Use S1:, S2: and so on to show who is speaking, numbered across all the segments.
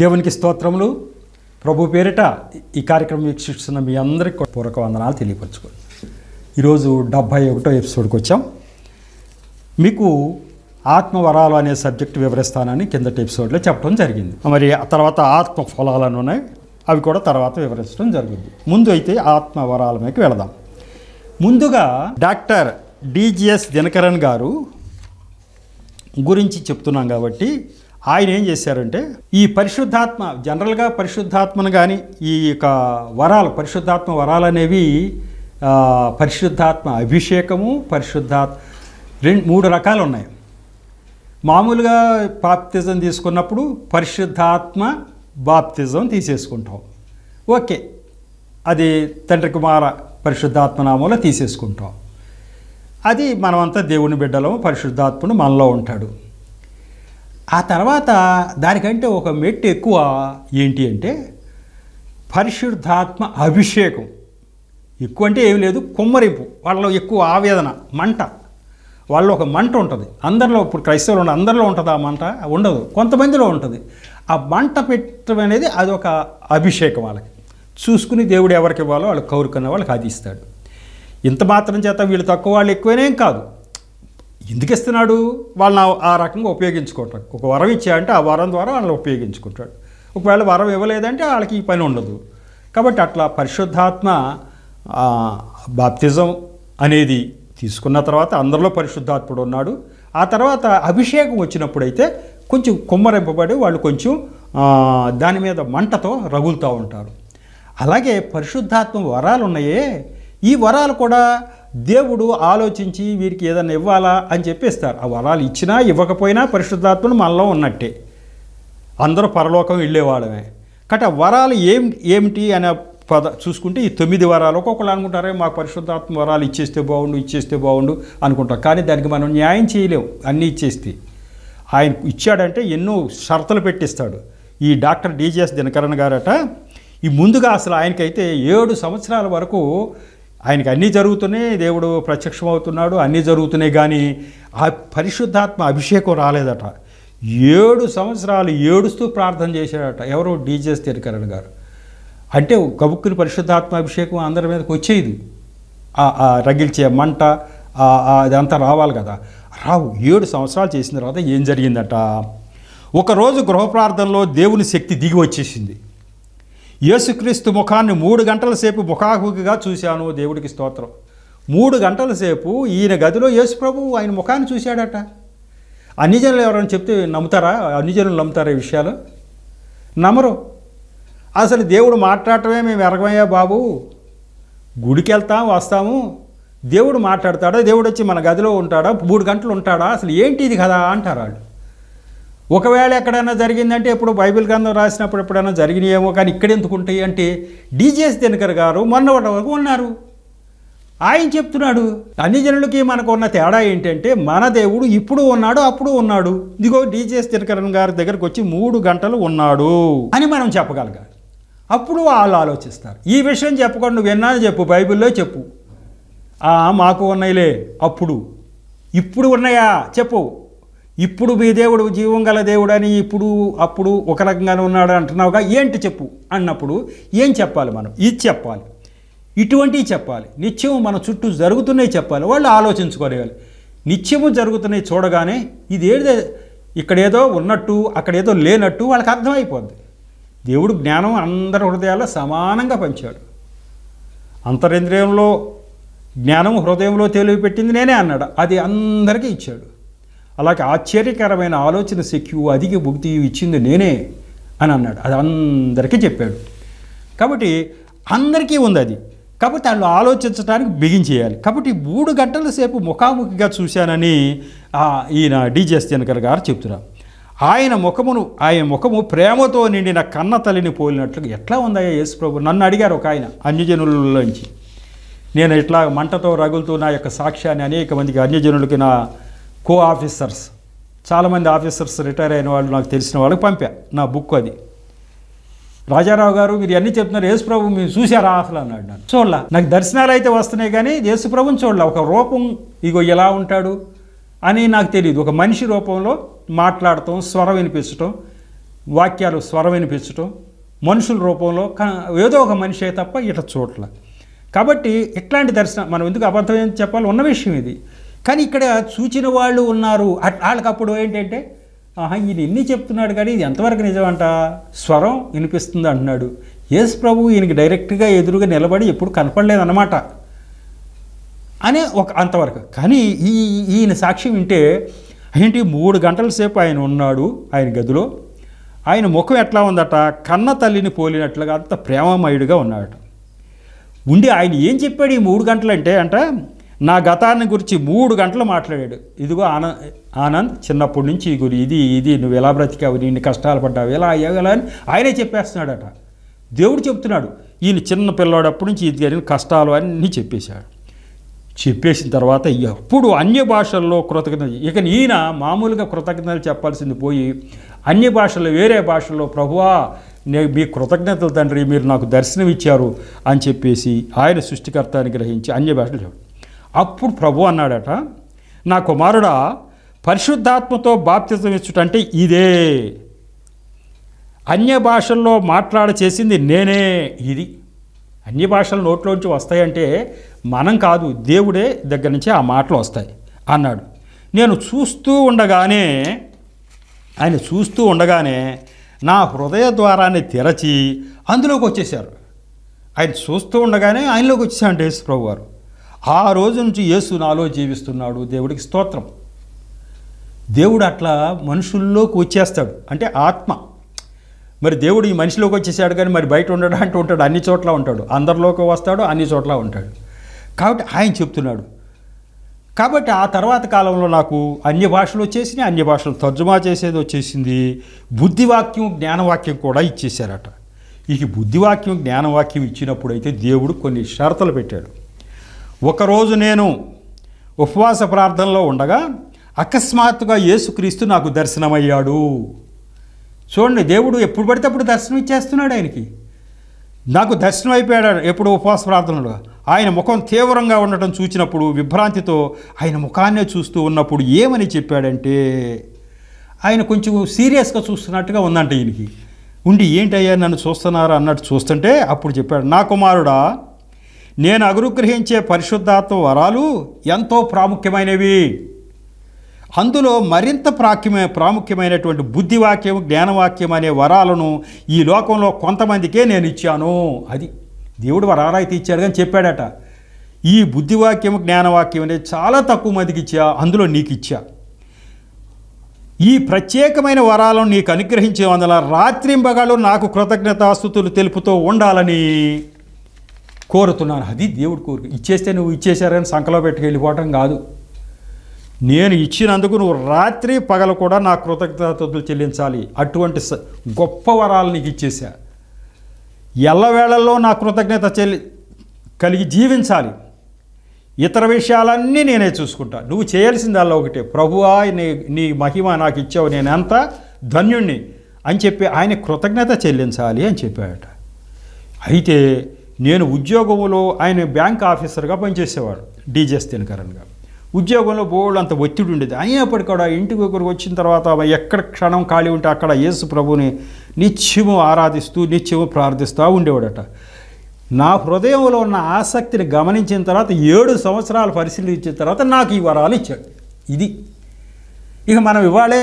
S1: దేవునికి స్తోత్రములు ప్రభు పేరిట ఈ కార్యక్రమం వీక్షిస్తున్న మీ అందరికీ పూర్వక వందనాలు తెలియపరచుకోండి ఈరోజు డెబ్భై ఒకటో ఎపిసోడ్కి వచ్చాం మీకు ఆత్మవరాలు అనే సబ్జెక్ట్ వివరిస్తానని కిందటి ఎపిసోడ్లో చెప్పడం జరిగింది మరి ఆ తర్వాత ఆత్మ ఫలాలను ఉన్నాయి అవి కూడా తర్వాత వివరించడం జరిగింది ముందు అయితే ఆత్మవరాల మీకు వెళదాం ముందుగా డాక్టర్ డిజిఎస్ దినకరణ్ గారు గురించి చెప్తున్నాం కాబట్టి ఆయన ఏం చేశారంటే ఈ పరిశుద్ధాత్మ జనరల్గా పరిశుద్ధాత్మను కానీ ఈ యొక్క వరాలు పరిశుద్ధాత్మ వరాలు అనేవి పరిశుద్ధాత్మ అభిషేకము పరిశుద్ధాత్ రెండు మూడు రకాలు ఉన్నాయి మామూలుగా బాప్తిజం తీసుకున్నప్పుడు పరిశుద్ధాత్మ బాప్తిజం తీసేసుకుంటాం ఓకే అది తండ్రి కుమార పరిశుద్ధాత్మ నామంలో తీసేసుకుంటాం అది మనమంతా దేవుని బిడ్డలము పరిశుద్ధాత్మను మనలో ఉంటాడు ఆ తర్వాత దానికంటే ఒక మెట్టు ఎక్కువ ఏంటి అంటే పరిశుద్ధాత్మ అభిషేకం ఎక్కువ అంటే ఏమి లేదు కుమ్మరింపు వాళ్ళలో ఎక్కువ ఆవేదన మంట వాళ్ళు ఒక మంట ఉంటుంది అందరిలో ఇప్పుడు క్రైస్తవులు ఉండే అందరిలో ఉంటుంది ఆ మంట ఉండదు కొంతమందిలో ఉంటుంది ఆ మంట పెట్టడం అనేది అది ఒక అభిషేకం వాళ్ళకి చూసుకుని దేవుడు ఎవరికి ఇవ్వాలో వాళ్ళు కౌరుకున్న వాళ్ళకి అది ఇస్తాడు ఇంత మాత్రం చేత వీళ్ళు తక్కువ వాళ్ళు ఎక్కువనేం కాదు ఎందుకు ఇస్తున్నాడు వాళ్ళని ఆ రకంగా ఉపయోగించుకోవటం ఒక వరం ఇచ్చాయంటే ఆ వరం ద్వారా వాళ్ళని ఉపయోగించుకుంటాడు ఒకవేళ వరం ఇవ్వలేదంటే వాళ్ళకి ఈ పని ఉండదు కాబట్టి అట్లా పరిశుద్ధాత్మ బాప్తిజం అనేది తీసుకున్న తర్వాత అందరిలో పరిశుద్ధాత్ముడు ఉన్నాడు ఆ తర్వాత అభిషేకం వచ్చినప్పుడైతే కొంచెం కుమ్మరింపబడి వాళ్ళు కొంచెం దాని మీద మంటతో రగులుతూ ఉంటారు అలాగే పరిశుద్ధాత్మ వరాలు ఉన్నాయే ఈ వరాలు కూడా దేవుడు ఆలోచించి వీరికి ఏదైనా ఇవ్వాలా అని చెప్పేస్తారు ఆ వరాలు ఇచ్చినా ఇవ్వకపోయినా పరిశుద్ధాత్మను మనలో ఉన్నట్టే అందరూ పరలోకం వెళ్ళేవాళ్ళమే కాబట్టి ఆ వరాలు ఏం ఏమిటి అనే పద చూసుకుంటే ఈ తొమ్మిది వరాలు ఒక్కొక్కరు అనుకుంటారే మాకు పరిశుద్ధాత్మ వరాలు ఇచ్చేస్తే బాగుండు ఇచ్చేస్తే బాగుండు అనుకుంటాం కానీ దానికి మనం న్యాయం చేయలేం అన్నీ ఇచ్చేస్తే ఆయన ఇచ్చాడంటే ఎన్నో షరతులు పెట్టిస్తాడు ఈ డాక్టర్ డీజీఎస్ దినకరణ్ గారట ఈ ముందుగా అసలు ఆయనకైతే ఏడు సంవత్సరాల వరకు ఆయనకి అన్నీ జరుగుతున్నాయి దేవుడు ప్రత్యక్షమవుతున్నాడు అన్నీ జరుగుతున్నాయి కానీ ఆ పరిశుద్ధాత్మ అభిషేకం రాలేదట ఏడు సంవత్సరాలు ఏడుస్తూ ప్రార్థన చేశాడట ఎవరో డీజేస్ స్థిరకరణ్ గారు అంటే గబుక్కుని పరిశుద్ధాత్మ అభిషేకం అందరి మీదకి వచ్చేది ఆ రగిల్చే మంట అదంతా రావాలి కదా రావు ఏడు సంవత్సరాలు చేసిన తర్వాత ఏం జరిగిందట ఒకరోజు గృహ ప్రార్థనలో దేవుని శక్తి దిగి వచ్చేసింది యేసుక్రీస్తు ముఖాన్ని మూడు గంటల సేపు ముఖాహుకిగా చూశాను దేవుడికి స్తోత్రం మూడు గంటల సేపు ఈయన గదిలో ప్రభు ఆయన ముఖాన్ని చూశాడట అన్ని జనులు ఎవరైనా చెప్తే నమ్ముతారా అన్ని జనులు నమ్ముతారా ఈ విషయాలు నమ్మరు అసలు దేవుడు మాట్లాడటమే మేము ఎరగమయ్యా బాబు గుడికి వెళ్తాం వస్తాము దేవుడు మాట్లాడతాడా దేవుడు వచ్చి మన గదిలో ఉంటాడా మూడు గంటలు ఉంటాడా అసలు ఏంటి ఇది కదా అంటారు వాళ్ళు ఒకవేళ ఎక్కడైనా జరిగిందంటే ఇప్పుడు బైబిల్ గ్రంథం రాసినప్పుడు ఎప్పుడైనా జరిగినాయేమో కానీ ఇక్కడ ఎందుకు ఉంటాయి అంటే డీజేఎస్ దినకర్ గారు మొన్న వరకు ఉన్నారు ఆయన చెప్తున్నాడు అన్ని జనులకి మనకు ఉన్న తేడా ఏంటంటే మన దేవుడు ఇప్పుడు ఉన్నాడు అప్పుడు ఉన్నాడు ఇదిగో డీజేఎస్ దినకరణ్ గారి దగ్గరకు వచ్చి మూడు గంటలు ఉన్నాడు అని మనం చెప్పగలగాలి అప్పుడు వాళ్ళు ఆలోచిస్తారు ఈ విషయం చెప్పకుండా నువ్వు విన్నాను చెప్పు బైబిల్లో చెప్పు మాకు ఉన్నాయిలే అప్పుడు ఇప్పుడు ఉన్నాయా చెప్పు ఇప్పుడు మీ దేవుడు జీవం గల దేవుడు అని ఇప్పుడు అప్పుడు ఒక రకంగానే ఉన్నాడు అంటున్నావుగా ఏంటి చెప్పు అన్నప్పుడు ఏం చెప్పాలి మనం ఇది చెప్పాలి ఇటువంటివి చెప్పాలి నిత్యం మన చుట్టూ జరుగుతున్నాయి చెప్పాలి వాళ్ళు ఆలోచించుకోలేవాలి నిత్యము జరుగుతున్నాయి చూడగానే ఇది ఇదేదో ఇక్కడేదో ఉన్నట్టు అక్కడేదో లేనట్టు వాళ్ళకి అర్థమైపోద్ది దేవుడు జ్ఞానం అందరి హృదయాల్లో సమానంగా పంచాడు అంతరింద్రియంలో జ్ఞానం హృదయంలో తెలివి పెట్టింది నేనే అన్నాడు అది అందరికీ ఇచ్చాడు అలాగే ఆశ్చర్యకరమైన ఆలోచన శక్తి అధిక భుక్తి ఇచ్చింది నేనే అని అన్నాడు అది అందరికీ చెప్పాడు కాబట్టి అందరికీ ఉంది అది కాబట్టి వాళ్ళు ఆలోచించడానికి బిగించేయాలి కాబట్టి మూడు గంటల సేపు ముఖాముఖిగా చూశానని ఈయన డీజే దినకర్ గారు చెప్తున్నారు ఆయన ముఖమును ఆయన ముఖము ప్రేమతో నిండిన కన్న తల్లిని పోలినట్లు ఎట్లా ఉందయ్యా యేసు ప్రభు నన్ను అడిగారు ఒక ఆయన అన్యజనులలోంచి నేను ఇట్లా మంటతో రగులుతూ నా యొక్క సాక్ష్యాన్ని అనేక మందికి అన్యజనులకి నా కో ఆఫీసర్స్ చాలామంది ఆఫీసర్స్ రిటైర్ అయిన వాళ్ళు నాకు తెలిసిన వాళ్ళకి పంపా నా బుక్ అది రాజారావు గారు మీరు అన్నీ చెప్తున్నారు యేసుప్రభు మీరు చూశారా అసలు అన్నాడు నన్ను చూడలా నాకు దర్శనాలు అయితే వస్తున్నాయి కానీ యేసుప్రభుని చూడలే ఒక రూపం ఇగో ఎలా ఉంటాడు అని నాకు తెలియదు ఒక మనిషి రూపంలో మాట్లాడటం స్వరం వినిపించటం వాక్యాలు స్వరం వినిపించటం మనుషుల రూపంలో ఏదో ఒక మనిషే తప్ప ఇట్లా చూడట్లా కాబట్టి ఇట్లాంటి దర్శనం మనం ఎందుకు అబద్ధం చెప్పాలి ఉన్న విషయం ఇది కానీ ఇక్కడ చూచిన వాళ్ళు ఉన్నారు వాళ్ళకి అప్పుడు ఏంటంటే ఆహా ఈయన ఎన్ని చెప్తున్నాడు కానీ ఇది ఎంతవరకు నిజమంట స్వరం వినిపిస్తుంది అంటున్నాడు యేసు ప్రభు ఈయనకి డైరెక్ట్గా ఎదురుగా నిలబడి ఎప్పుడు కనపడలేదన్నమాట అనే ఒక అంతవరకు కానీ ఈ ఈయన సాక్షి వింటే ఏంటి మూడు గంటల సేపు ఆయన ఉన్నాడు ఆయన గదిలో ఆయన ముఖం ఎట్లా ఉందట కన్న తల్లిని పోలినట్లుగా అంత ప్రేమమయుడిగా ఉన్నాడు ఉండి ఆయన ఏం చెప్పాడు ఈ మూడు గంటలంటే అంటే నా గతాన్ని గురించి మూడు గంటలు మాట్లాడాడు ఇదిగో ఆనంద్ ఆనంద్ చిన్నప్పటి నుంచి గురి ఇది ఇది నువ్వు ఎలా బ్రతికావు నేను కష్టాలు పడ్డావు ఎలా ఎలా అని ఆయనే చెప్పేస్తున్నాడట దేవుడు చెప్తున్నాడు ఈయన చిన్న పిల్లవాడప్పటి నుంచి ఇది జరిగిన కష్టాలు అన్నీ చెప్పేశాడు చెప్పేసిన తర్వాత ఎప్పుడు అన్య భాషల్లో కృతజ్ఞత ఇక ఈయన మామూలుగా కృతజ్ఞతలు చెప్పాల్సింది పోయి అన్య భాషల్లో వేరే భాషల్లో ప్రభువా నే మీ కృతజ్ఞతలు తండ్రి మీరు నాకు దర్శనం ఇచ్చారు అని చెప్పేసి ఆయన సృష్టికర్త అని గ్రహించి అన్య భాషలు చెప్పారు అప్పుడు ప్రభు అన్నాడట నా కుమారుడా పరిశుద్ధాత్మతో బాప్తిజం ఇచ్చుటంటే ఇదే అన్య భాషల్లో మాట్లాడ చేసింది నేనే ఇది అన్య భాషల నోట్లోంచి వస్తాయంటే మనం కాదు దేవుడే దగ్గర నుంచి ఆ మాటలు వస్తాయి అన్నాడు నేను చూస్తూ ఉండగానే ఆయన చూస్తూ ఉండగానే నా హృదయ ద్వారాన్ని తెరచి అందులోకి వచ్చేసారు ఆయన చూస్తూ ఉండగానే ఆయనలోకి వచ్చేసాడు యేసు ప్రభు గారు ఆ రోజు నుంచి యేసు నాలో జీవిస్తున్నాడు దేవుడికి స్తోత్రం దేవుడు అట్లా మనుషుల్లోకి వచ్చేస్తాడు అంటే ఆత్మ మరి దేవుడు ఈ మనిషిలోకి వచ్చేసాడు కానీ మరి బయట ఉండడం అంటూ ఉంటాడు అన్ని చోట్ల ఉంటాడు అందరిలోకి వస్తాడు అన్ని చోట్ల ఉంటాడు కాబట్టి ఆయన చెప్తున్నాడు కాబట్టి ఆ తర్వాత కాలంలో నాకు అన్య భాషలు వచ్చేసినాయి అన్య భాషలు తర్జుమా చేసేది వచ్చేసింది బుద్ధివాక్యం జ్ఞానవాక్యం కూడా ఇచ్చేశారట ఇక బుద్ధివాక్యం జ్ఞానవాక్యం ఇచ్చినప్పుడు అయితే దేవుడు కొన్ని షరతులు పెట్టాడు ఒకరోజు నేను ఉపవాస ప్రార్థనలో ఉండగా అకస్మాత్తుగా యేసుక్రీస్తు నాకు దర్శనమయ్యాడు చూడండి దేవుడు ఎప్పుడు పడితే అప్పుడు దర్శనం ఇచ్చేస్తున్నాడు ఆయనకి నాకు దర్శనం అయిపోయాడు ఎప్పుడు ఉపవాస ప్రార్థనలు ఆయన ముఖం తీవ్రంగా ఉండటం చూచినప్పుడు విభ్రాంతితో ఆయన ముఖాన్నే చూస్తూ ఉన్నప్పుడు ఏమని చెప్పాడంటే ఆయన కొంచెం సీరియస్గా చూస్తున్నట్టుగా ఉందంట ఈయనకి ఉండి ఏంటయ్యా నన్ను చూస్తున్నారా అన్నట్టు చూస్తుంటే అప్పుడు చెప్పాడు నా కుమారుడా నేను అనుగ్రహించే పరిశుద్ధాత్మ వరాలు ఎంతో ప్రాముఖ్యమైనవి అందులో మరింత ప్రాఖ్యమైన ప్రాముఖ్యమైనటువంటి బుద్ధివాక్యం జ్ఞానవాక్యం అనే వరాలను ఈ లోకంలో కొంతమందికే నేను ఇచ్చాను అది దేవుడు అయితే ఇచ్చాడు కానీ చెప్పాడట ఈ బుద్ధివాక్యం జ్ఞానవాక్యం అనేది చాలా తక్కువ మందికి ఇచ్చా అందులో నీకు ఇచ్చా ఈ ప్రత్యేకమైన వరాలను నీకు అనుగ్రహించే వందల రాత్రింబగాలు నాకు కృతజ్ఞతాస్థుతులు తెలుపుతూ ఉండాలని కోరుతున్నాను అది దేవుడు కోరిక ఇచ్చేస్తే నువ్వు ఇచ్చేశారని సంకలో పెట్టుకు వెళ్ళిపోవటం కాదు నేను ఇచ్చినందుకు నువ్వు రాత్రి పగలు కూడా నా కృతజ్ఞతలు చెల్లించాలి అటువంటి గొప్ప వరాలు నీకు ఇచ్చేసా ఎల్లవేళల్లో నా కృతజ్ఞత చెల్లి కలిగి జీవించాలి ఇతర విషయాలన్నీ నేనే చూసుకుంటా నువ్వు చేయాల్సిందల్లా ఒకటే ప్రభువా నీ నీ మహిమ నాకు ఇచ్చావు నేను ఎంత ధన్యుణ్ణి అని చెప్పి ఆయన కృతజ్ఞత చెల్లించాలి అని చెప్పాడట అయితే నేను ఉద్యోగంలో ఆయన బ్యాంక్ ఆఫీసర్గా పనిచేసేవాడు డీజెస్ దినకరణ్ గారు ఉద్యోగంలో బోళ్ళు అంత ఒత్తిడి ఉండేది అయినప్పటికీ కూడా ఇంటికి ఒకరు వచ్చిన తర్వాత ఎక్కడ క్షణం ఖాళీ ఉంటే అక్కడ యేసు ప్రభుని నిత్యము ఆరాధిస్తూ నిత్యము ప్రార్థిస్తూ ఉండేవాడట నా హృదయంలో ఉన్న ఆసక్తిని గమనించిన తర్వాత ఏడు సంవత్సరాలు పరిశీలించిన తర్వాత నాకు ఈ వరాలు ఇచ్చాడు ఇది ఇక మనం ఇవ్వాలే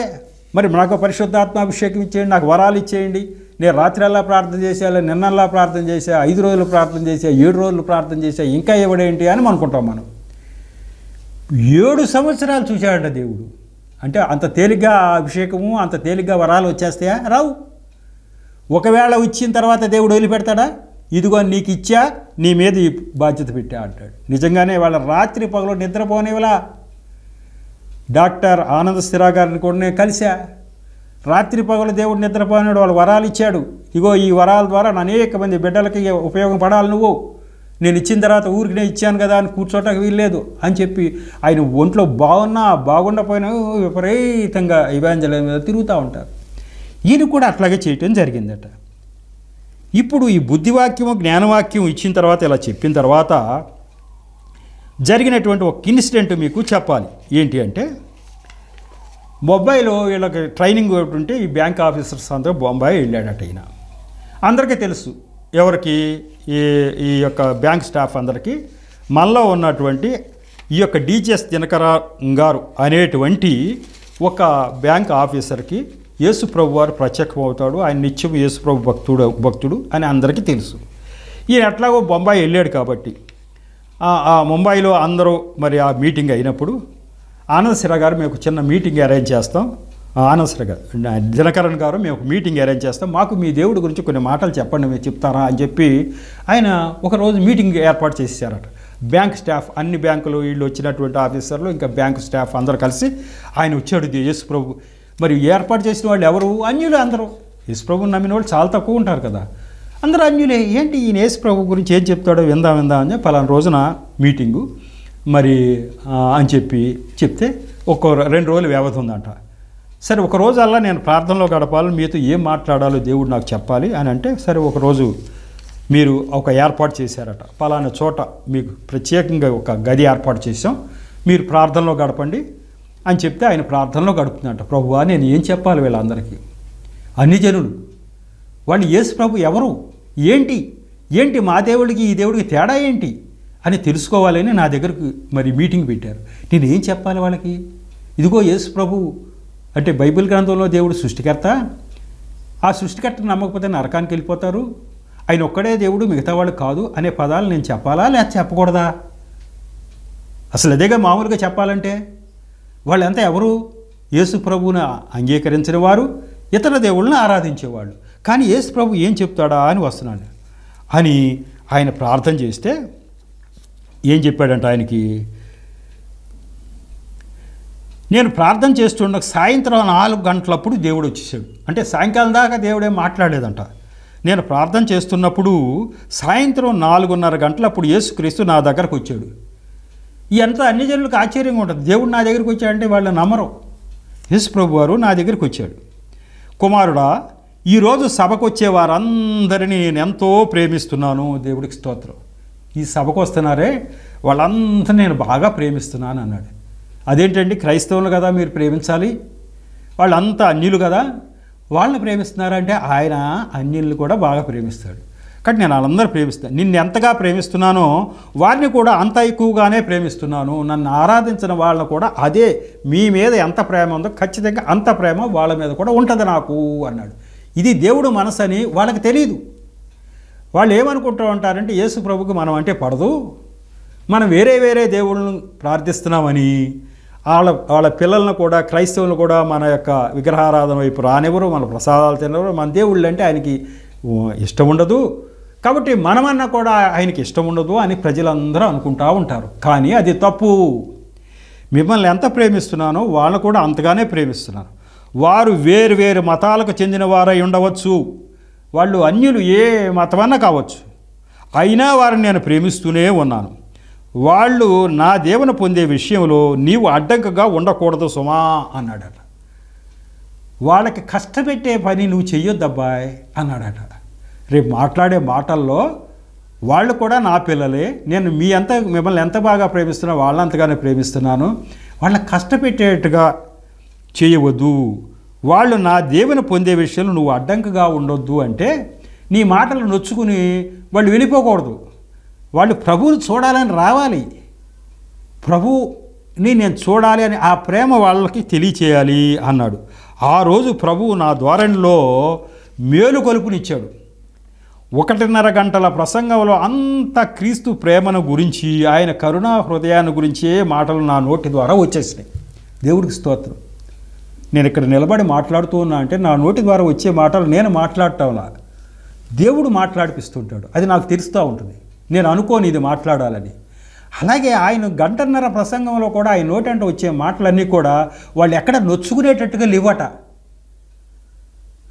S1: మరి నాకు పరిశుద్ధాత్మాభిషేకం ఇచ్చేయండి నాకు వరాలు ఇచ్చేయండి నేను రాత్రిలా ప్రార్థన చేసా నిన్నల్లా ప్రార్థన చేసా ఐదు రోజులు ప్రార్థన చేసా ఏడు రోజులు ప్రార్థన చేసా ఇంకా ఇవ్వడేంటి అని అనుకుంటాం మనం ఏడు సంవత్సరాలు చూశాడ దేవుడు అంటే అంత తేలిగ్గా అభిషేకము అంత తేలిగ్గా వరాలు వచ్చేస్తాయా రావు ఒకవేళ వచ్చిన తర్వాత దేవుడు వదిలిపెడతాడా ఇదిగో నీకు ఇచ్చా నీ మీద ఈ బాధ్యత పెట్టా అంటాడు నిజంగానే వాళ్ళ రాత్రి పగలు నిద్రపోనేవలా డాక్టర్ ఆనంద స్థిరా గారిని కూడా నేను కలిశా రాత్రి పగలు దేవుడు నిద్రపోయినాడు వాళ్ళు వరాలు ఇచ్చాడు ఇగో ఈ వరాల ద్వారా అనేక మంది బిడ్డలకి ఉపయోగపడాలి నువ్వు నేను ఇచ్చిన తర్వాత ఊరికి నేను ఇచ్చాను కదా అని కూర్చోటానికి వీల్లేదు అని చెప్పి ఆయన ఒంట్లో బాగున్నా బాగుండపోయినా విపరీతంగా ఇవాంజల మీద తిరుగుతూ ఉంటారు ఈయన కూడా అట్లాగే చేయటం జరిగిందట ఇప్పుడు ఈ బుద్ధివాక్యము జ్ఞానవాక్యం ఇచ్చిన తర్వాత ఇలా చెప్పిన తర్వాత జరిగినటువంటి ఒక ఇన్సిడెంట్ మీకు చెప్పాలి ఏంటి అంటే బొబ్బాయిలో వీళ్ళకి ట్రైనింగ్ ఒకటి ఉంటే ఈ బ్యాంక్ ఆఫీసర్స్ అందరూ బొంబాయి వెళ్ళాడట ఈయన అందరికీ తెలుసు ఎవరికి ఈ ఈ యొక్క బ్యాంక్ స్టాఫ్ అందరికీ మనలో ఉన్నటువంటి ఈ యొక్క డీజేఎస్ దినకర గారు అనేటువంటి ఒక బ్యాంక్ ఆఫీసర్కి యేసుప్రభు వారు ప్రత్యక్షం అవుతాడు ఆయన నిత్యం యేసుప్రభు భక్తుడు భక్తుడు అని అందరికీ తెలుసు ఈయన ఎట్లాగో బొంబాయి వెళ్ళాడు కాబట్టి ముంబైలో అందరూ మరి ఆ మీటింగ్ అయినప్పుడు ఆనంద్ సిరా గారు మేము చిన్న మీటింగ్ అరేంజ్ చేస్తాం ఆనంద్ గారు దినకరణ్ గారు మేము ఒక మీటింగ్ అరేంజ్ చేస్తాం మాకు మీ దేవుడి గురించి కొన్ని మాటలు చెప్పండి మీరు చెప్తారా అని చెప్పి ఆయన ఒకరోజు మీటింగ్ ఏర్పాటు చేసేసారట బ్యాంక్ స్టాఫ్ అన్ని బ్యాంకులు వీళ్ళు వచ్చినటువంటి ఆఫీసర్లు ఇంకా బ్యాంకు స్టాఫ్ అందరూ కలిసి ఆయన వచ్చాడు యేసు ప్రభు మరి ఏర్పాటు చేసిన వాళ్ళు ఎవరు అన్యులు అందరూ యేసు ప్రభుని నమ్మిన వాళ్ళు చాలా తక్కువ ఉంటారు కదా అందరూ అన్యులే ఏంటి ఈయన యేసు ప్రభు గురించి ఏం చెప్తాడో విందాం విందాం అని ఫలానా రోజున మీటింగు మరి అని చెప్పి చెప్తే ఒక రెండు రోజులు వ్యవధి ఉందంట సరే ఒక రోజు అలా నేను ప్రార్థనలో గడపాలి మీతో ఏం మాట్లాడాలో దేవుడు నాకు చెప్పాలి అని అంటే సరే ఒకరోజు మీరు ఒక ఏర్పాటు చేశారట పలానా చోట మీకు ప్రత్యేకంగా ఒక గది ఏర్పాటు చేసాం మీరు ప్రార్థనలో గడపండి అని చెప్తే ఆయన ప్రార్థనలో గడుపుతుందంట ప్రభువా నేను ఏం చెప్పాలి వీళ్ళందరికీ అన్ని జనులు వాళ్ళు యేసు ప్రభు ఎవరు ఏంటి ఏంటి మా దేవుడికి ఈ దేవుడికి తేడా ఏంటి అని తెలుసుకోవాలని నా దగ్గరకు మరి మీటింగ్ పెట్టారు నేను ఏం చెప్పాలి వాళ్ళకి ఇదిగో యేసు ప్రభు అంటే బైబిల్ గ్రంథంలో దేవుడు సృష్టికర్త ఆ సృష్టికర్తను నమ్మకపోతే నరకానికి వెళ్ళిపోతారు ఆయన ఒక్కడే దేవుడు మిగతా వాళ్ళు కాదు అనే పదాలు నేను చెప్పాలా లేదా చెప్పకూడదా అసలు అదేగా మామూలుగా చెప్పాలంటే వాళ్ళంతా ఎవరు యేసు ప్రభువును అంగీకరించిన వారు ఇతర దేవుళ్ళని ఆరాధించేవాళ్ళు కానీ యేసు ప్రభు ఏం చెప్తాడా అని వస్తున్నాను అని ఆయన ప్రార్థన చేస్తే ఏం చెప్పాడంట ఆయనకి నేను ప్రార్థన చేస్తుండ సాయంత్రం నాలుగు గంటలప్పుడు దేవుడు వచ్చేసాడు అంటే సాయంకాలం దాకా దేవుడే మాట్లాడలేదంట నేను ప్రార్థన చేస్తున్నప్పుడు సాయంత్రం నాలుగున్నర గంటలప్పుడు యేసుక్రీస్తు నా దగ్గరకు వచ్చాడు ఎంత అన్ని జనులకు ఆశ్చర్యంగా ఉంటుంది దేవుడు నా దగ్గరికి వచ్చాడంటే వాళ్ళు నమ్మరు యేసు ప్రభు వారు నా దగ్గరికి వచ్చాడు కుమారుడా ఈరోజు సభకు వచ్చే వారందరినీ నేను ఎంతో ప్రేమిస్తున్నాను దేవుడికి స్తోత్రం ఈ సభకు వస్తున్నారే వాళ్ళంతా నేను బాగా ప్రేమిస్తున్నాను అన్నాడు అదేంటండి క్రైస్తవులు కదా మీరు ప్రేమించాలి వాళ్ళంతా అన్యులు కదా వాళ్ళని ప్రేమిస్తున్నారంటే ఆయన అన్యుల్ని కూడా బాగా ప్రేమిస్తాడు కాబట్టి నేను వాళ్ళందరూ ప్రేమిస్తాను నిన్ను ఎంతగా ప్రేమిస్తున్నానో వారిని కూడా అంత ఎక్కువగానే ప్రేమిస్తున్నాను నన్ను ఆరాధించిన వాళ్ళని కూడా అదే మీ మీద ఎంత ప్రేమ ఉందో ఖచ్చితంగా అంత ప్రేమ వాళ్ళ మీద కూడా ఉంటుంది నాకు అన్నాడు ఇది దేవుడు మనసు అని వాళ్ళకి తెలియదు వాళ్ళు ఏమనుకుంటూ ఉంటారంటే యేసు ప్రభుకి మనం అంటే పడదు మనం వేరే వేరే దేవుళ్ళను ప్రార్థిస్తున్నామని వాళ్ళ వాళ్ళ పిల్లలను కూడా క్రైస్తవులను కూడా మన యొక్క విగ్రహారాధన వైపు రానివ్వరు మన ప్రసాదాలు తినవరు మన దేవుళ్ళు అంటే ఆయనకి ఇష్టం ఉండదు కాబట్టి మనమన్నా కూడా ఆయనకి ఇష్టం ఉండదు అని ప్రజలందరూ అనుకుంటూ ఉంటారు కానీ అది తప్పు మిమ్మల్ని ఎంత ప్రేమిస్తున్నానో వాళ్ళని కూడా అంతగానే ప్రేమిస్తున్నారు వారు వేరు వేరు మతాలకు చెందిన వారై ఉండవచ్చు వాళ్ళు అన్యులు ఏ మతమన్నా కావచ్చు అయినా వారిని నేను ప్రేమిస్తూనే ఉన్నాను వాళ్ళు నా దేవన పొందే విషయంలో నీవు అడ్డంకగా ఉండకూడదు సుమా అన్నాడట వాళ్ళకి కష్టపెట్టే పని నువ్వు చెయ్యొద్దబ్బాయ్ అన్నాడట రేపు మాట్లాడే మాటల్లో వాళ్ళు కూడా నా పిల్లలే నేను మీ ఎంత మిమ్మల్ని ఎంత బాగా ప్రేమిస్తున్నా వాళ్ళంతగానే ప్రేమిస్తున్నాను వాళ్ళకి కష్టపెట్టేట్టుగా చేయవద్దు వాళ్ళు నా దేవుని పొందే విషయంలో నువ్వు అడ్డంకగా ఉండొద్దు అంటే నీ మాటలు నొచ్చుకుని వాళ్ళు వెళ్ళిపోకూడదు వాళ్ళు ప్రభువుని చూడాలని రావాలి ప్రభుని నేను చూడాలి అని ఆ ప్రేమ వాళ్ళకి తెలియచేయాలి అన్నాడు ఆ రోజు ప్రభువు నా ద్వారంలో మేలు కొలుపునిచ్చాడు ఒకటిన్నర గంటల ప్రసంగంలో అంత క్రీస్తు ప్రేమను గురించి ఆయన కరుణా హృదయాన్ని గురించే మాటలు నా నోటి ద్వారా వచ్చేసినాయి దేవుడికి స్తోత్రం నేను ఇక్కడ నిలబడి మాట్లాడుతూ ఉన్నా అంటే నా నోటి ద్వారా వచ్చే మాటలు నేను మాట్లాడటంలా దేవుడు మాట్లాడిపిస్తుంటాడు అది నాకు తెలుస్తూ ఉంటుంది నేను అనుకోని ఇది మాట్లాడాలని అలాగే ఆయన గంటన్నర ప్రసంగంలో కూడా ఆయన నోటంట వచ్చే మాటలన్నీ కూడా వాళ్ళు ఎక్కడ నొచ్చుకునేటట్టుగా లేవట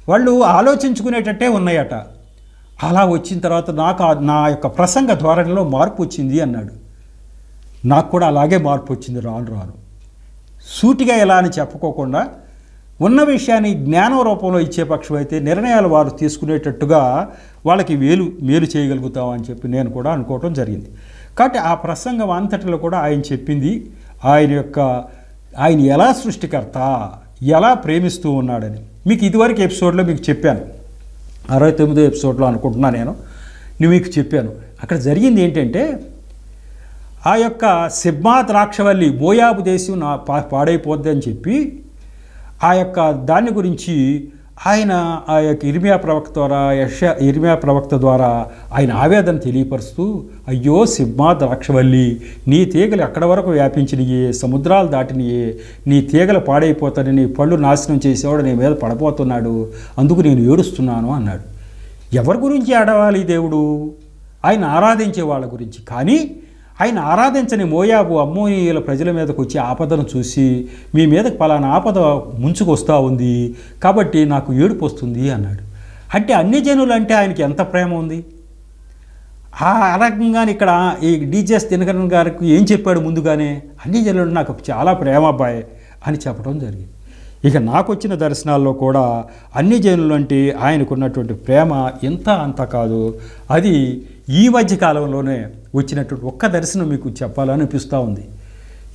S1: వాళ్ళు ఆలోచించుకునేటట్టే ఉన్నాయట అలా వచ్చిన తర్వాత నాకు నా యొక్క ప్రసంగ ధోరణిలో మార్పు వచ్చింది అన్నాడు నాకు కూడా అలాగే మార్పు వచ్చింది రాను రాను సూటిగా ఎలా అని చెప్పుకోకుండా ఉన్న విషయాన్ని జ్ఞానం రూపంలో ఇచ్చే పక్షం అయితే నిర్ణయాలు వారు తీసుకునేటట్టుగా వాళ్ళకి వేలు మేలు చేయగలుగుతామని చెప్పి నేను కూడా అనుకోవటం జరిగింది కాబట్టి ఆ ప్రసంగం అంతటిలో కూడా ఆయన చెప్పింది ఆయన యొక్క ఆయన ఎలా సృష్టికర్త ఎలా ప్రేమిస్తూ ఉన్నాడని మీకు ఇదివరకు ఎపిసోడ్లో మీకు చెప్పాను అరవై తొమ్మిదో ఎపిసోడ్లో అనుకుంటున్నా నేను నేను మీకు చెప్పాను అక్కడ జరిగింది ఏంటంటే ఆ యొక్క సిబ్మా ద్రాక్షవల్లి బోయాబు దేశం నా పాడైపోద్ది అని చెప్పి ఆ యొక్క దాని గురించి ఆయన ఆ యొక్క ఇర్మియా ప్రవక్త ద్వారా యశ ఇర్మియా ప్రవక్త ద్వారా ఆయన ఆవేదన తెలియపరుస్తూ అయ్యో సింహా ద్రాక్షవల్లి నీ తీగలు ఎక్కడి వరకు వ్యాపించినయే సముద్రాలు దాటినయే నీ తీగలు పాడైపోతాడని నీ పళ్ళు నాశనం చేసేవాడు నీ మీద పడపోతున్నాడు అందుకు నేను ఏడుస్తున్నాను అన్నాడు ఎవరి గురించి ఆడవాలి దేవుడు ఆయన ఆరాధించే వాళ్ళ గురించి కానీ ఆయన ఆరాధించని మోయాబు అమ్మోనీయుల ప్రజల మీదకు వచ్చి ఆపదను చూసి మీ మీద పలానా ఆపద వస్తూ ఉంది కాబట్టి నాకు ఏడుపు వస్తుంది అన్నాడు అంటే అన్ని జనులు అంటే ఆయనకి ఎంత ప్రేమ ఉంది ఆ రకంగా ఇక్కడ ఈ డీజెస్ దినకరణ్ గారికి ఏం చెప్పాడు ముందుగానే అన్ని జనులు నాకు చాలా ప్రేమ అబ్బాయి అని చెప్పడం జరిగింది ఇక నాకు వచ్చిన దర్శనాల్లో కూడా అన్ని జనులు అంటే ఆయనకున్నటువంటి ప్రేమ ఎంత అంత కాదు అది ఈ మధ్య కాలంలోనే వచ్చినటువంటి ఒక్క దర్శనం మీకు చెప్పాలనిపిస్తూ ఉంది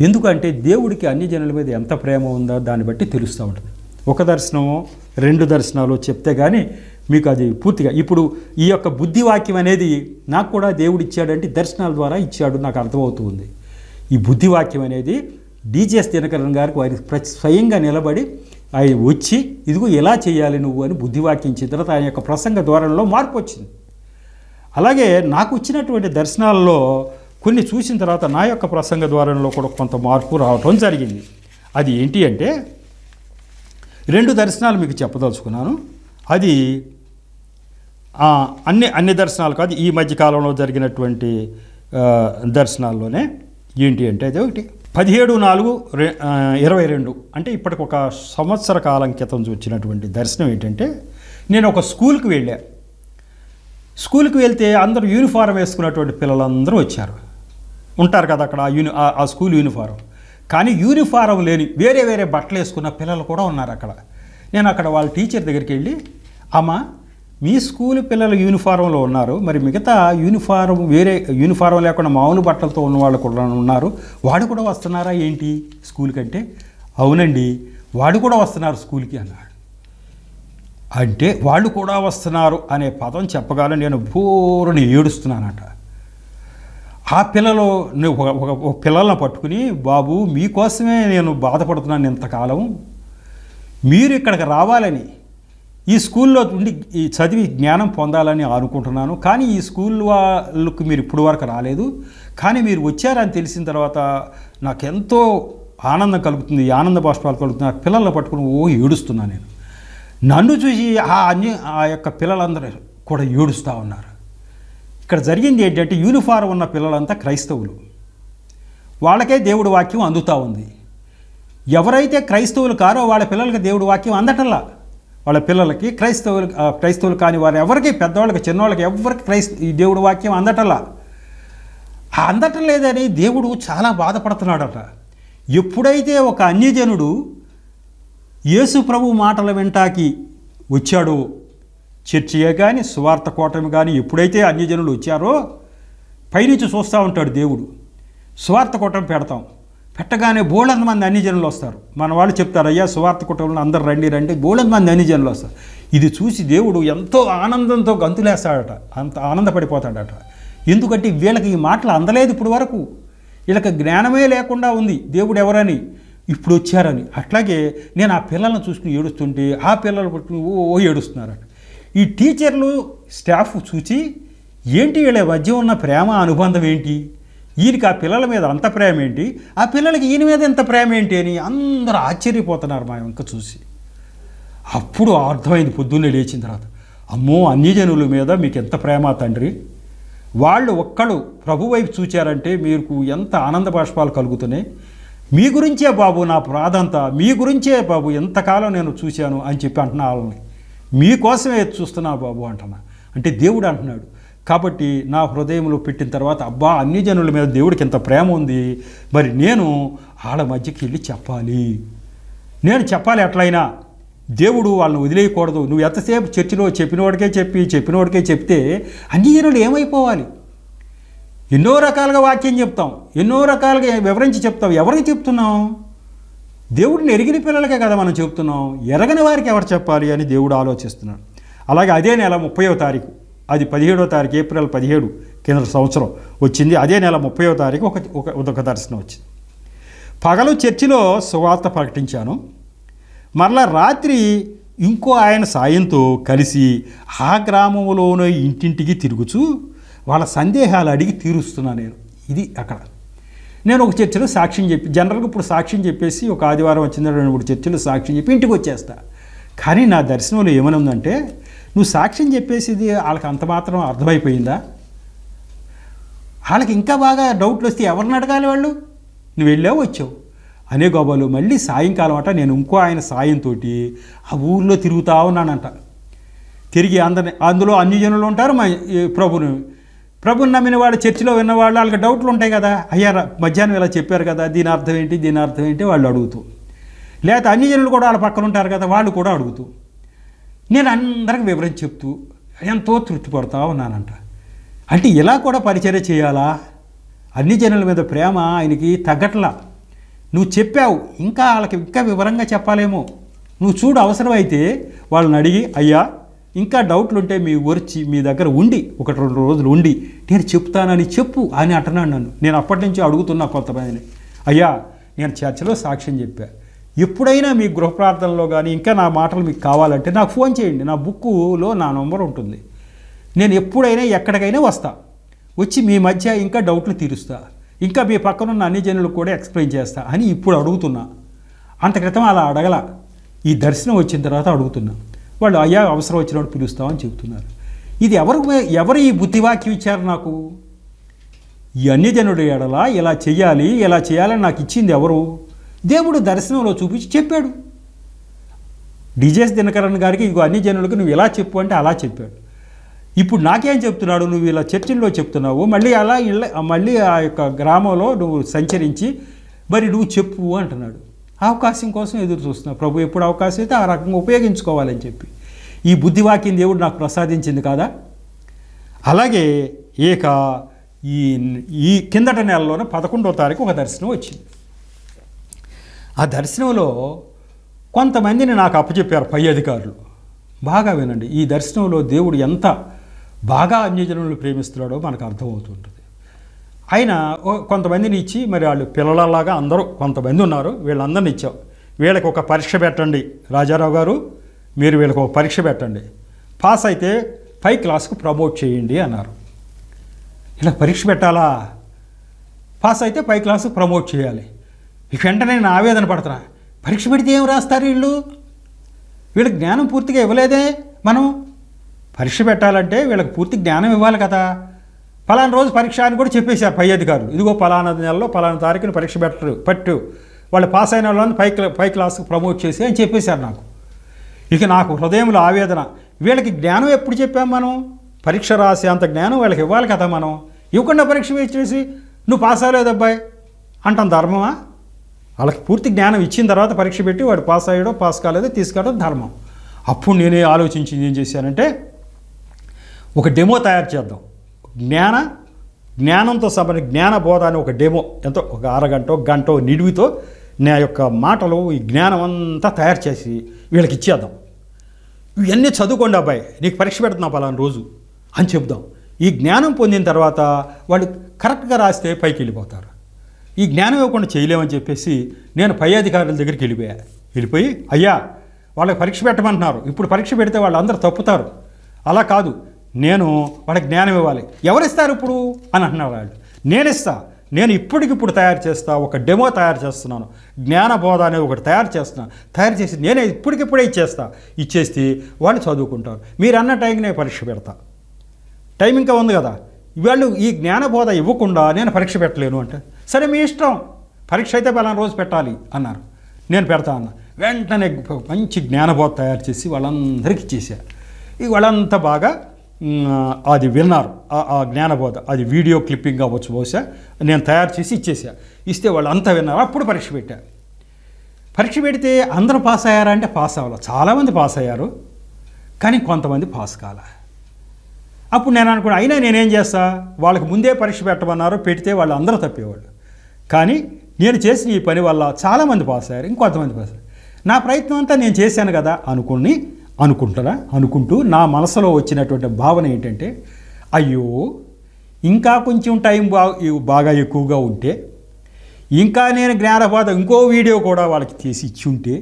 S1: ఎందుకంటే దేవుడికి అన్ని జనుల మీద ఎంత ప్రేమ ఉందో దాన్ని బట్టి తెలుస్తూ ఉంటుంది ఒక దర్శనమో రెండు దర్శనాలు చెప్తే కానీ మీకు అది పూర్తిగా ఇప్పుడు ఈ యొక్క బుద్ధివాక్యం అనేది నాకు కూడా దేవుడు ఇచ్చాడంటే దర్శనాల ద్వారా ఇచ్చాడు నాకు అర్థమవుతుంది ఈ బుద్ధివాక్యం అనేది డీజేఎస్ దినకరణ్ గారికి వారి స్వయంగా నిలబడి ఆయన వచ్చి ఇదిగో ఎలా చేయాలి నువ్వు అని బుద్ధివాక్యం ఇచ్చిన ఆయన యొక్క ప్రసంగ ధోరణిలో మార్పు వచ్చింది అలాగే నాకు వచ్చినటువంటి దర్శనాల్లో కొన్ని చూసిన తర్వాత నా యొక్క ప్రసంగ ద్వారంలో కూడా కొంత మార్పు రావటం జరిగింది అది ఏంటి అంటే రెండు దర్శనాలు మీకు చెప్పదలుచుకున్నాను అది అన్ని అన్ని దర్శనాలు కాదు ఈ మధ్యకాలంలో జరిగినటువంటి దర్శనాల్లోనే ఏంటి అంటే అది ఒకటి పదిహేడు నాలుగు రె ఇరవై రెండు అంటే ఇప్పటికొక సంవత్సర కాలం క్రితం చూచినటువంటి దర్శనం ఏంటంటే నేను ఒక స్కూల్కి వెళ్ళాను స్కూల్కి వెళ్తే అందరూ యూనిఫారం వేసుకున్నటువంటి పిల్లలందరూ వచ్చారు ఉంటారు కదా అక్కడ యూని ఆ స్కూల్ యూనిఫారం కానీ యూనిఫారం లేని వేరే వేరే బట్టలు వేసుకున్న పిల్లలు కూడా ఉన్నారు అక్కడ నేను అక్కడ వాళ్ళ టీచర్ దగ్గరికి వెళ్ళి అమ్మ మీ స్కూల్ పిల్లలు యూనిఫారంలో ఉన్నారు మరి మిగతా యూనిఫారం వేరే యూనిఫారం లేకుండా మామూలు బట్టలతో ఉన్న వాళ్ళు కూడా ఉన్నారు వాడు కూడా వస్తున్నారా ఏంటి స్కూల్కి అంటే అవునండి వాడు కూడా వస్తున్నారు స్కూల్కి అన్నాడు అంటే వాళ్ళు కూడా వస్తున్నారు అనే పదం చెప్పగానే నేను భూరుని ఏడుస్తున్నానట ఆ పిల్లలు ఒక పిల్లలను పట్టుకుని బాబు మీకోసమే నేను బాధపడుతున్నాను ఇంతకాలం మీరు ఇక్కడికి రావాలని ఈ స్కూల్లో ఉండి ఈ చదివి జ్ఞానం పొందాలని అనుకుంటున్నాను కానీ ఈ స్కూల్ వాళ్ళకు మీరు ఇప్పుడు వరకు రాలేదు కానీ మీరు వచ్చారని తెలిసిన తర్వాత నాకెంతో ఆనందం కలుగుతుంది ఆనంద భాష్పాలు కలుగుతుంది ఆ పిల్లల్ని పట్టుకుని ఓ ఏడుస్తున్నాను నేను నన్ను చూసి ఆ అన్ని ఆ యొక్క పిల్లలందరూ కూడా ఏడుస్తూ ఉన్నారు ఇక్కడ జరిగింది ఏంటంటే యూనిఫారం ఉన్న పిల్లలంతా క్రైస్తవులు వాళ్ళకే దేవుడి వాక్యం అందుతూ ఉంది ఎవరైతే క్రైస్తవులు కారో వాళ్ళ పిల్లలకి దేవుడి వాక్యం అందటంలా వాళ్ళ పిల్లలకి క్రైస్తవులు క్రైస్తవులు కాని వారు ఎవరికి పెద్దవాళ్ళకి చిన్నవాళ్ళకి ఎవరికి క్రైస్త ఈ దేవుడు వాక్యం అందటంలా అందటం లేదని దేవుడు చాలా బాధపడుతున్నాడట ఎప్పుడైతే ఒక అన్యజనుడు యేసు ప్రభు మాటల వెంటాకి వచ్చాడో చర్చయే కానీ సువార్త కోటమి కానీ ఎప్పుడైతే అన్యజనులు వచ్చారో పైనుంచి చూస్తూ ఉంటాడు దేవుడు సువార్త కూటమి పెడతాం పెట్టగానే బోళంత మంది అన్యజనులు వస్తారు మన వాళ్ళు చెప్తారు అయ్యా సువార్త కూటంలో అందరు రండి రండి బోళంత మంది అన్యజనులు వస్తారు ఇది చూసి దేవుడు ఎంతో ఆనందంతో గంతులేస్తాడట అంత ఆనందపడిపోతాడట ఎందుకంటే వీళ్ళకి ఈ మాటలు అందలేదు ఇప్పుడు వరకు వీళ్ళకి జ్ఞానమే లేకుండా ఉంది దేవుడు ఎవరని ఇప్పుడు వచ్చారని అట్లాగే నేను ఆ పిల్లలను చూసుకుని ఏడుస్తుంటే ఆ పిల్లలు పట్టుకుని ఓ ఏడుస్తున్నారట ఈ టీచర్లు స్టాఫ్ చూసి ఏంటి వీళ్ళ మధ్య ఉన్న ప్రేమ అనుబంధం ఏంటి ఈయనకి ఆ పిల్లల మీద అంత ప్రేమ ఏంటి ఆ పిల్లలకి ఈయన మీద ఎంత ప్రేమ ఏంటి అని అందరూ ఆశ్చర్యపోతున్నారు మా ఇంకా చూసి అప్పుడు అర్థమైంది పొద్దున్నే లేచిన తర్వాత అమ్మో అన్యజనుల మీద మీకు ఎంత ప్రేమ తండ్రి వాళ్ళు ఒక్కళ్ళు ప్రభు వైపు చూచారంటే మీకు ఎంత ఆనంద బాష్పాలు కలుగుతున్నాయి మీ గురించే బాబు నా ప్రాధంతా మీ గురించే బాబు ఎంతకాలం నేను చూశాను అని చెప్పి అంటున్నా వాళ్ళని మీకోసమే చూస్తున్నా బాబు అంటున్నా అంటే దేవుడు అంటున్నాడు కాబట్టి నా హృదయంలో పెట్టిన తర్వాత అబ్బా అన్ని జనుల మీద దేవుడికి ఎంత ప్రేమ ఉంది మరి నేను వాళ్ళ మధ్యకి వెళ్ళి చెప్పాలి నేను చెప్పాలి ఎట్లయినా దేవుడు వాళ్ళని వదిలేయకూడదు నువ్వు ఎంతసేపు చర్చిలో చెప్పినోడికే చెప్పి చెప్పినోడికే చెప్తే అన్ని జనులు ఏమైపోవాలి ఎన్నో రకాలుగా వాక్యం చెప్తాం ఎన్నో రకాలుగా వివరించి చెప్తాం ఎవరికి చెప్తున్నాం దేవుడిని ఎరిగిన పిల్లలకే కదా మనం చెప్తున్నాం ఎరగని వారికి ఎవరు చెప్పాలి అని దేవుడు ఆలోచిస్తున్నాడు అలాగే అదే నెల ముప్పయో తారీఖు అది పదిహేడో తారీఖు ఏప్రిల్ పదిహేడు కింద సంవత్సరం వచ్చింది అదే నెల ముప్పయో తారీఖు ఒక ఒక దర్శనం వచ్చింది పగలు చర్చిలో సువార్త ప్రకటించాను మరలా రాత్రి ఇంకో ఆయన సాయంతో కలిసి ఆ గ్రామంలోనే ఇంటింటికి తిరుగుచూ వాళ్ళ సందేహాలు అడిగి తీరుస్తున్నా నేను ఇది అక్కడ నేను ఒక చర్చలో సాక్ష్యం చెప్పి జనరల్గా ఇప్పుడు సాక్ష్యం చెప్పేసి ఒక ఆదివారం వచ్చింది రెండు మూడు చర్చలు సాక్ష్యం చెప్పి ఇంటికి వచ్చేస్తా కానీ నా దర్శనంలో ఏమైనా ఉందంటే నువ్వు సాక్ష్యం చెప్పేసిది వాళ్ళకి అంత మాత్రం అర్థమైపోయిందా వాళ్ళకి ఇంకా బాగా డౌట్లు వస్తే ఎవరిని అడగాలి వాళ్ళు నువ్వు వెళ్ళావు వచ్చావు అనే గోబాలు మళ్ళీ సాయంకాలం అట నేను ఇంకో ఆయన సాయంతో ఆ ఊర్లో తిరుగుతూ ఉన్నానంట తిరిగి అందరిని అందులో అన్ని జనులు ఉంటారు మా ప్రభుని ప్రభుని నమ్మినవాడు చర్చిలో విన్నవాళ్ళు వాళ్ళకి డౌట్లు ఉంటాయి కదా అయ్యా మధ్యాహ్నం ఇలా చెప్పారు కదా దీని అర్థం ఏంటి దీని అర్థం ఏంటి వాళ్ళు అడుగుతూ లేకపోతే జనులు కూడా వాళ్ళ పక్కన ఉంటారు కదా వాళ్ళు కూడా అడుగుతూ నేను అందరికి వివరించి చెప్తూ ఎంతో తృప్తిపడతా ఉన్నానంట అంటే ఇలా కూడా పరిచయం చేయాలా అన్ని జనుల మీద ప్రేమ ఆయనకి తగ్గట్లా నువ్వు చెప్పావు ఇంకా వాళ్ళకి ఇంకా వివరంగా చెప్పాలేమో నువ్వు చూడు అవసరమైతే వాళ్ళని అడిగి అయ్యా ఇంకా డౌట్లు ఉంటే మీ వచ్చి మీ దగ్గర ఉండి ఒకటి రెండు రోజులు ఉండి నేను చెప్తానని చెప్పు అని అంటున్నాను నన్ను నేను అప్పటి నుంచి అడుగుతున్నా కొంతమందిని అయ్యా నేను చర్చలో సాక్ష్యం చెప్పా ఎప్పుడైనా మీ గృహ ప్రార్థనలో కానీ ఇంకా నా మాటలు మీకు కావాలంటే నాకు ఫోన్ చేయండి నా బుక్కులో నా నంబర్ ఉంటుంది నేను ఎప్పుడైనా ఎక్కడికైనా వస్తా వచ్చి మీ మధ్య ఇంకా డౌట్లు తీరుస్తా ఇంకా మీ పక్కనున్న అన్ని జనులకు కూడా ఎక్స్ప్లెయిన్ చేస్తా అని ఇప్పుడు అడుగుతున్నా అంత క్రితం అలా అడగల ఈ దర్శనం వచ్చిన తర్వాత అడుగుతున్నా వాళ్ళు అయ్యా అవసరం వచ్చినప్పుడు పిలుస్తామని చెబుతున్నారు ఇది ఎవరు ఎవరు ఈ బుద్ధివాక్యం ఇచ్చారు నాకు ఈ అన్యజనుడు ఎడలా ఇలా చేయాలి ఇలా చేయాలని నాకు ఇచ్చింది ఎవరు దేవుడు దర్శనంలో చూపించి చెప్పాడు డిజేస్ దినకరణ్ గారికి అన్ని అన్యజనులకు నువ్వు ఇలా చెప్పు అంటే అలా చెప్పాడు ఇప్పుడు నాకేం చెప్తున్నాడు నువ్వు ఇలా చర్చిల్లో చెప్తున్నావు మళ్ళీ అలా మళ్ళీ ఆ యొక్క గ్రామంలో నువ్వు సంచరించి మరి నువ్వు చెప్పు అంటున్నాడు అవకాశం కోసం ఎదురు చూస్తున్నారు ప్రభు ఎప్పుడు అవకాశం అయితే ఆ రకంగా ఉపయోగించుకోవాలని చెప్పి ఈ బుద్ధివాక్యం దేవుడు నాకు ప్రసాదించింది కాదా అలాగే ఇక ఈ ఈ కిందట నెలలోనే పదకొండో తారీఖు ఒక దర్శనం వచ్చింది ఆ దర్శనంలో కొంతమందిని నాకు అప్పచెప్పారు పై అధికారులు బాగా వినండి ఈ దర్శనంలో దేవుడు ఎంత బాగా అన్యజనులను ప్రేమిస్తున్నాడో మనకు అర్థమవుతుంటుంది ఆయన కొంతమందిని ఇచ్చి మరి వాళ్ళు పిల్లలలాగా అందరూ కొంతమంది ఉన్నారు వీళ్ళందరిని ఇచ్చాం వీళ్ళకి ఒక పరీక్ష పెట్టండి రాజారావు గారు మీరు వీళ్ళకి ఒక పరీక్ష పెట్టండి పాస్ అయితే పై క్లాస్కు ప్రమోట్ చేయండి అన్నారు ఇలా పరీక్ష పెట్టాలా పాస్ అయితే పై క్లాసు ప్రమోట్ చేయాలి ఇక వెంటనే నేను ఆవేదన పడుతున్నా పరీక్ష పెడితే ఏం రాస్తారు వీళ్ళు వీళ్ళకి జ్ఞానం పూర్తిగా ఇవ్వలేదే మనం పరీక్ష పెట్టాలంటే వీళ్ళకి పూర్తి జ్ఞానం ఇవ్వాలి కదా ఫలానా రోజు పరీక్ష అని కూడా చెప్పేశారు పై అధికారులు ఇదిగో ఫలానా నెలలో ఫలానా తారీఖున పరీక్ష పెట్టరు పట్టు వాళ్ళు పాస్ అయిన వాళ్ళని పై పై క్లాస్కి ప్రమోట్ చేసి అని చెప్పేశారు నాకు ఇక నాకు హృదయంలో ఆవేదన వీళ్ళకి జ్ఞానం ఎప్పుడు చెప్పాం మనం పరీక్ష రాసే అంత జ్ఞానం వాళ్ళకి ఇవ్వాలి కదా మనం ఇవ్వకుండా పరీక్ష వేసేసి నువ్వు పాస్ అవ్వలేదు అబ్బాయి అంటాం ధర్మమా వాళ్ళకి పూర్తి జ్ఞానం ఇచ్చిన తర్వాత పరీక్ష పెట్టి వాడు పాస్ అయ్యాడో పాస్ కాలేదో తీసుకోవడం ధర్మం అప్పుడు నేనే ఆలోచించింది ఏం చేశానంటే ఒక డెమో తయారు చేద్దాం జ్ఞాన జ్ఞానంతో సంబంధించిన బోధ అనే ఒక డెమో ఎంతో ఒక అరగంట గంట నిడివితో నా యొక్క మాటలు ఈ జ్ఞానం అంతా తయారు చేసి వీళ్ళకి ఇచ్చేద్దాం ఇవన్నీ చదువుకోండి అబ్బాయి నీకు పరీక్ష పెడుతున్నావు పలానా రోజు అని చెప్దాం ఈ జ్ఞానం పొందిన తర్వాత వాళ్ళు కరెక్ట్గా రాస్తే పైకి వెళ్ళిపోతారు ఈ జ్ఞానం ఇవ్వకుండా చేయలేమని చెప్పేసి నేను పై అధికారుల దగ్గరికి వెళ్ళిపోయా వెళ్ళిపోయి అయ్యా వాళ్ళకి పరీక్ష పెట్టమంటున్నారు ఇప్పుడు పరీక్ష పెడితే వాళ్ళందరూ తప్పుతారు అలా కాదు నేను వాడికి జ్ఞానం ఇవ్వాలి ఎవరిస్తారు ఇప్పుడు అని అంటున్నాడు వాళ్ళు నేనిస్తా నేను ఇప్పటికిప్పుడు తయారు చేస్తా ఒక డెమో తయారు చేస్తున్నాను జ్ఞానబోధ అనేది ఒకటి తయారు చేస్తున్నాను తయారు చేసి నేనే ఇప్పటికిప్పుడే ఇచ్చేస్తా ఇచ్చేసి వాళ్ళు చదువుకుంటారు మీరు అన్న టైంకి నేను పరీక్ష పెడతా టైం ఇంకా ఉంది కదా వాళ్ళు ఈ జ్ఞానబోధ ఇవ్వకుండా నేను పరీక్ష పెట్టలేను అంటే సరే మీ ఇష్టం పరీక్ష అయితే పలానా రోజు పెట్టాలి అన్నారు నేను పెడతా అన్న వెంటనే మంచి జ్ఞానబోధ తయారు చేసి వాళ్ళందరికీ ఇచ్చేసా ఇవాళంతా వాళ్ళంతా బాగా అది విన్నారు ఆ జ్ఞానబోధ అది వీడియో క్లిప్పింగ్ అవ్వచ్చు బహుశా నేను తయారు చేసి ఇచ్చేసా ఇస్తే వాళ్ళు అంతా విన్నారు అప్పుడు పరీక్ష పెట్టా పరీక్ష పెడితే అందరూ పాస్ అయ్యారా అంటే పాస్ అవ్వాలి చాలామంది పాస్ అయ్యారు కానీ కొంతమంది పాస్ కాల అప్పుడు నేను అనుకున్నా అయినా నేనేం చేస్తా వాళ్ళకి ముందే పరీక్ష పెట్టమన్నారు పెడితే వాళ్ళు అందరూ తప్పేవాళ్ళు కానీ నేను చేసిన ఈ పని వల్ల చాలామంది పాస్ అయ్యారు ఇంకొంతమంది పాస్ అయ్యారు నా ప్రయత్నం అంతా నేను చేశాను కదా అనుకుని అనుకుంటారా అనుకుంటూ నా మనసులో వచ్చినటువంటి భావన ఏంటంటే అయ్యో ఇంకా కొంచెం టైం బా బాగా ఎక్కువగా ఉంటే ఇంకా నేను జ్ఞానపాత ఇంకో వీడియో కూడా వాళ్ళకి తీసి ఇచ్చి ఉంటే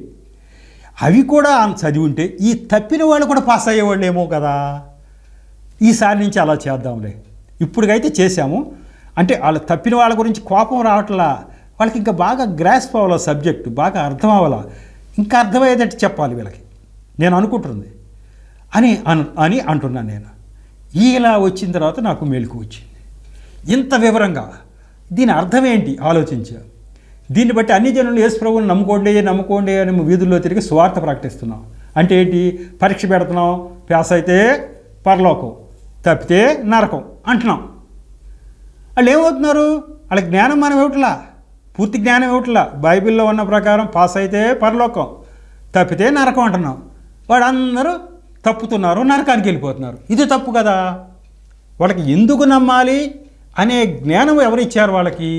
S1: అవి కూడా చదివి ఉంటే ఈ తప్పిన వాళ్ళు కూడా పాస్ అయ్యేవాళ్ళేమో కదా ఈసారి నుంచి అలా చేద్దాంలే ఇప్పుడుకైతే చేశాము అంటే వాళ్ళు తప్పిన వాళ్ళ గురించి కోపం రావట్లా వాళ్ళకి ఇంకా బాగా గ్రాస్ప్ అవ్వాలి సబ్జెక్టు బాగా అర్థం అవ్వాలా ఇంకా అర్థమయ్యేటట్టు చెప్పాలి వీళ్ళకి నేను అనుకుంటుంది అని అను అని అంటున్నాను నేను ఇలా వచ్చిన తర్వాత నాకు మేలుకు వచ్చింది ఇంత వివరంగా దీని అర్థం ఏంటి ఆలోచించా దీన్ని బట్టి అన్ని జనులు యేసు ప్రభువుని నమ్ముకోండి నమ్ముకోండి అని వీధుల్లో తిరిగి స్వార్థ ప్రకటిస్తున్నాం అంటే ఏంటి పరీక్ష పెడుతున్నాం ప్యాస్ అయితే పరలోకం తప్పితే నరకం అంటున్నాం వాళ్ళు ఏమవుతున్నారు వాళ్ళ జ్ఞానం మనం ఇవ్వట్లా పూర్తి జ్ఞానం ఇవ్వట్లా బైబిల్లో ఉన్న ప్రకారం పాస్ అయితే పరలోకం తప్పితే నరకం అంటున్నాం వాడందరూ తప్పుతున్నారు నరకానికి వెళ్ళిపోతున్నారు ఇది తప్పు కదా వాళ్ళకి ఎందుకు నమ్మాలి అనే జ్ఞానం ఎవరిచ్చారు వాళ్ళకి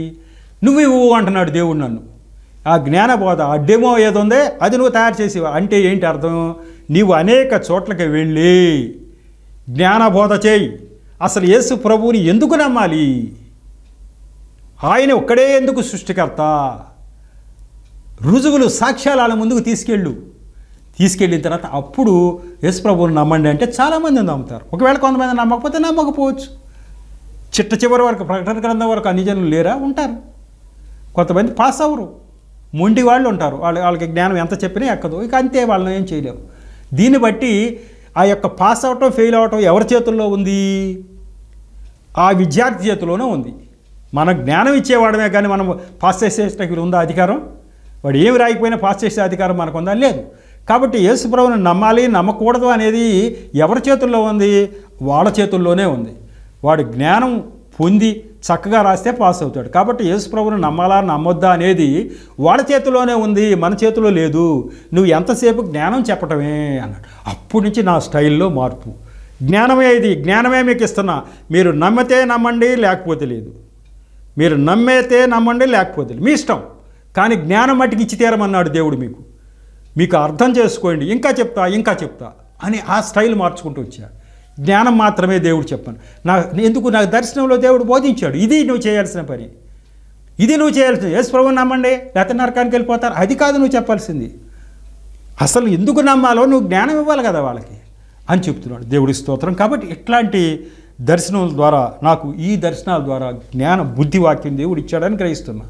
S1: నువ్వు ఇవ్వు అంటున్నాడు దేవుడు నన్ను ఆ జ్ఞానబోధ ఆ డెమో ఏదో ఉందే అది నువ్వు తయారు చేసి అంటే ఏంటి అర్థం నీవు అనేక చోట్లకి వెళ్ళి జ్ఞానబోధ చేయి అసలు యేసు ప్రభువుని ఎందుకు నమ్మాలి ఆయన ఒక్కడే ఎందుకు సృష్టికర్త రుజువులు సాక్ష్యాల ముందుకు తీసుకెళ్ళు తీసుకెళ్ళిన తర్వాత అప్పుడు యేసు ప్రభువుని నమ్మండి అంటే చాలామంది నమ్ముతారు ఒకవేళ కొంతమంది నమ్మకపోతే నమ్మకపోవచ్చు చిట్ట చివరి వరకు ప్రకటన గ్రంథం వరకు అన్ని జనులు లేరా ఉంటారు కొంతమంది పాస్ అవ్వరు మొండి వాళ్ళు ఉంటారు వాళ్ళు వాళ్ళకి జ్ఞానం ఎంత చెప్పినా ఎక్కదు ఇక అంతే వాళ్ళని ఏం చేయలేము దీన్ని బట్టి ఆ యొక్క పాస్ అవటం ఫెయిల్ అవటం ఎవరి చేతుల్లో ఉంది ఆ విద్యార్థి చేతిలోనే ఉంది మనకు జ్ఞానం ఇచ్చేవాడమే కానీ మనం పాస్ చేసేటకి ఉందా అధికారం వాడు ఏమి రాయకపోయినా పాస్ చేసే అధికారం మనకు ఉందా లేదు కాబట్టి యేసుప్రభుని నమ్మాలి నమ్మకూడదు అనేది ఎవరి చేతుల్లో ఉంది వాళ్ళ చేతుల్లోనే ఉంది వాడు జ్ఞానం పొంది చక్కగా రాస్తే పాస్ అవుతాడు కాబట్టి యేసుప్రభుని నమ్మాలా నమ్మొద్దా అనేది వాడి చేతిలోనే ఉంది మన చేతిలో లేదు నువ్వు ఎంతసేపు జ్ఞానం చెప్పటమే అన్నాడు అప్పటి నుంచి నా స్టైల్లో మార్పు జ్ఞానమే ఇది జ్ఞానమే మీకు ఇస్తున్నా మీరు నమ్మితే నమ్మండి లేకపోతే లేదు మీరు నమ్మితే నమ్మండి లేకపోతే మీ ఇష్టం కానీ జ్ఞానం మట్టికి ఇచ్చి తీరమన్నాడు దేవుడు మీకు మీకు అర్థం చేసుకోండి ఇంకా చెప్తా ఇంకా చెప్తా అని ఆ స్టైల్ మార్చుకుంటూ వచ్చా జ్ఞానం మాత్రమే దేవుడు చెప్పాను నా ఎందుకు నాకు దర్శనంలో దేవుడు బోధించాడు ఇది నువ్వు చేయాల్సిన పని ఇది నువ్వు చేయాల్సింది యేసు ప్రభు నమ్మండి లేకపోతే నరకానికి వెళ్ళిపోతారు అది కాదు నువ్వు చెప్పాల్సింది అసలు ఎందుకు నమ్మాలో నువ్వు జ్ఞానం ఇవ్వాలి కదా వాళ్ళకి అని చెప్తున్నాడు దేవుడి స్తోత్రం కాబట్టి ఇట్లాంటి దర్శనం ద్వారా నాకు ఈ దర్శనాల ద్వారా జ్ఞాన బుద్ధి వాక్యం దేవుడు ఇచ్చాడని గ్రహిస్తున్నా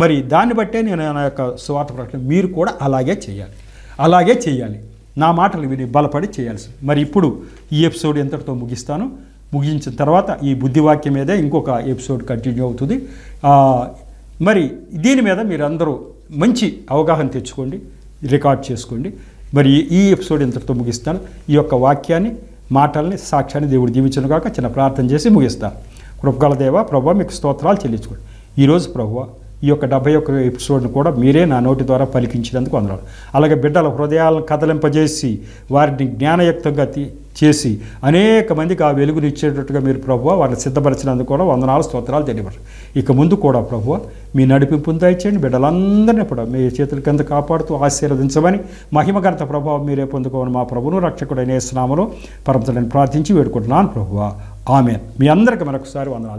S1: మరి దాన్ని బట్టే నేను నా యొక్క స్వార్థ ప్రకటన మీరు కూడా అలాగే చేయాలి అలాగే చేయాలి నా మాటలు విని బలపడి చేయాల్సి మరి ఇప్పుడు ఈ ఎపిసోడ్ ఎంతటితో ముగిస్తాను ముగించిన తర్వాత ఈ బుద్ధివాక్యం మీదే ఇంకొక ఎపిసోడ్ కంటిన్యూ అవుతుంది మరి దీని మీద మీరందరూ మంచి అవగాహన తెచ్చుకోండి రికార్డ్ చేసుకోండి మరి ఈ ఎపిసోడ్ ఇంతటితో ముగిస్తాను ఈ యొక్క వాక్యాన్ని మాటల్ని సాక్ష్యాన్ని దేవుడు దీవించను కాక చిన్న ప్రార్థన చేసి ముగిస్తాను కృపగల దేవ ప్రభు మీకు స్తోత్రాలు చెల్లించుకోండి ఈరోజు ప్రభువ ఈ యొక్క డెబ్బై ఒక్క ఎపిసోడ్ను కూడా మీరే నా నోటి ద్వారా పలికించినందుకు అందరూ అలాగే బిడ్డల హృదయాలను కదలింపజేసి వారిని జ్ఞానయుక్తంగా చేసి అనేక మందికి ఆ వెలుగుని ఇచ్చేటట్టుగా మీరు ప్రభు వాళ్ళని సిద్ధపరిచినందుకు కూడా వంద నాలుగు స్తోత్రాలు తెలియవచ్చు ఇక ముందు కూడా ప్రభు మీ నడిపింపు దయచేయండి బిడ్డలందరినీ కూడా మీ చేతుల కింద కాపాడుతూ ఆశీర్వదించమని మహిమగంత ప్రభావం మీరే పొందుకోవాలని మా ప్రభును రక్షకుడైన స్నామలో పరమతలను ప్రార్థించి వేడుకుంటున్నాను ప్రభువ ఆమె మీ అందరికీ మరొకసారి వందనాలు